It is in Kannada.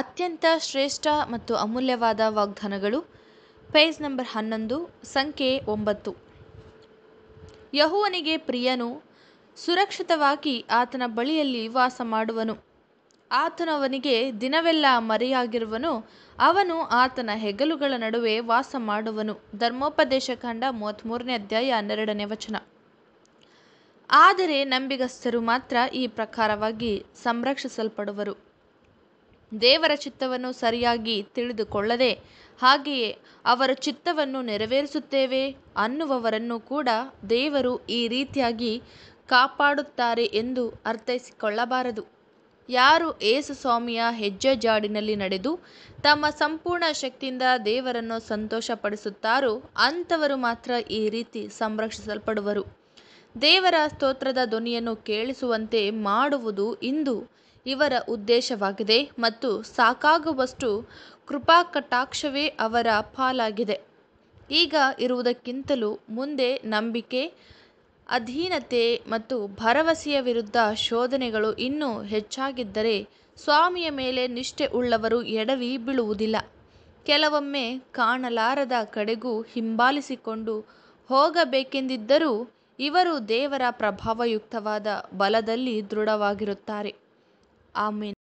ಅತ್ಯಂತ ಶ್ರೇಷ್ಠ ಮತ್ತು ಅಮೂಲ್ಯವಾದ ವಾಗ್ದಾನಗಳು ಪೇಜ್ ನಂಬರ್ ಹನ್ನೊಂದು ಸಂಖ್ಯೆ ಒಂಬತ್ತು ಯಹುವನಿಗೆ ಪ್ರಿಯನು ಸುರಕ್ಷಿತವಾಗಿ ಆತನ ಬಳಿಯಲ್ಲಿ ವಾಸ ಮಾಡುವನು ಆತನವನಿಗೆ ದಿನವೆಲ್ಲ ಮರೆಯಾಗಿರುವನು ಅವನು ಆತನ ಹೆಗಲುಗಳ ನಡುವೆ ವಾಸ ಮಾಡುವನು ಧರ್ಮೋಪದೇಶ ಕಂಡ ಮೂವತ್ತ್ಮೂರನೇ ಅಧ್ಯಾಯ ಹನ್ನೆರಡನೇ ವಚನ ಆದರೆ ನಂಬಿಗಸ್ಥರು ಮಾತ್ರ ಈ ಪ್ರಕಾರವಾಗಿ ಸಂರಕ್ಷಿಸಲ್ಪಡುವರು ದೇವರ ಚಿತ್ತವನ್ನು ಸರಿಯಾಗಿ ತಿಳಿದುಕೊಳ್ಳದೆ ಹಾಗೆಯೇ ಅವರ ಚಿತ್ತವನ್ನು ನೆರವೇರಿಸುತ್ತೇವೆ ಅನ್ನುವವರನ್ನು ಕೂಡ ದೇವರು ಈ ರೀತಿಯಾಗಿ ಕಾಪಾಡುತ್ತಾರೆ ಎಂದು ಅರ್ಥೈಸಿಕೊಳ್ಳಬಾರದು ಯಾರು ಏಸು ಸ್ವಾಮಿಯ ಹೆಜ್ಜೆ ಜಾಡಿನಲ್ಲಿ ನಡೆದು ತಮ್ಮ ಸಂಪೂರ್ಣ ಶಕ್ತಿಯಿಂದ ದೇವರನ್ನು ಸಂತೋಷಪಡಿಸುತ್ತಾರೋ ಅಂಥವರು ಮಾತ್ರ ಈ ರೀತಿ ಸಂರಕ್ಷಿಸಲ್ಪಡುವರು ದೇವರ ಸ್ತೋತ್ರದ ಧ್ವನಿಯನ್ನು ಕೇಳಿಸುವಂತೆ ಮಾಡುವುದು ಇಂದು ಇವರ ಉದ್ದೇಶವಾಗಿದೆ ಮತ್ತು ಸಾಕಾಗುವಷ್ಟು ಕೃಪಾಕಟಾಕ್ಷವೇ ಅವರ ಪಾಲಾಗಿದೆ. ಈಗ ಇರುವುದಕ್ಕಿಂತಲೂ ಮುಂದೆ ನಂಬಿಕೆ, ಅಧೀನತೆ ಮತ್ತು ಭರವಸೆಯ ವಿರುದ್ಧ ಶೋಧನೆಗಳು ಇನ್ನೂ ಹೆಚ್ಚಾಗಿದ್ದರೆ ಸ್ವಾಮಿಯ ಮೇಲೆ ನಿಷ್ಠೆ ಉಳ್ಳವರು ಎಡವಿ ಬೀಳುವುದಿಲ್ಲ. ಕೆಲವೊಮ್ಮೆ ಕಾಣಲಾರದ ಕಡೆಗೂ ಹಿಂಬಾಲಿಸಿಕೊಂಡು ಹೋಗಬೇಕೆಂದಿದ್ದರೂ ಇವರು ದೇವರ ಪ್ರಭಾವಯುಕ್ತವಾದ ಬಲದಲ್ಲಿ ದೃಢವಾಗಿರುತ್ತಾರೆ. Amen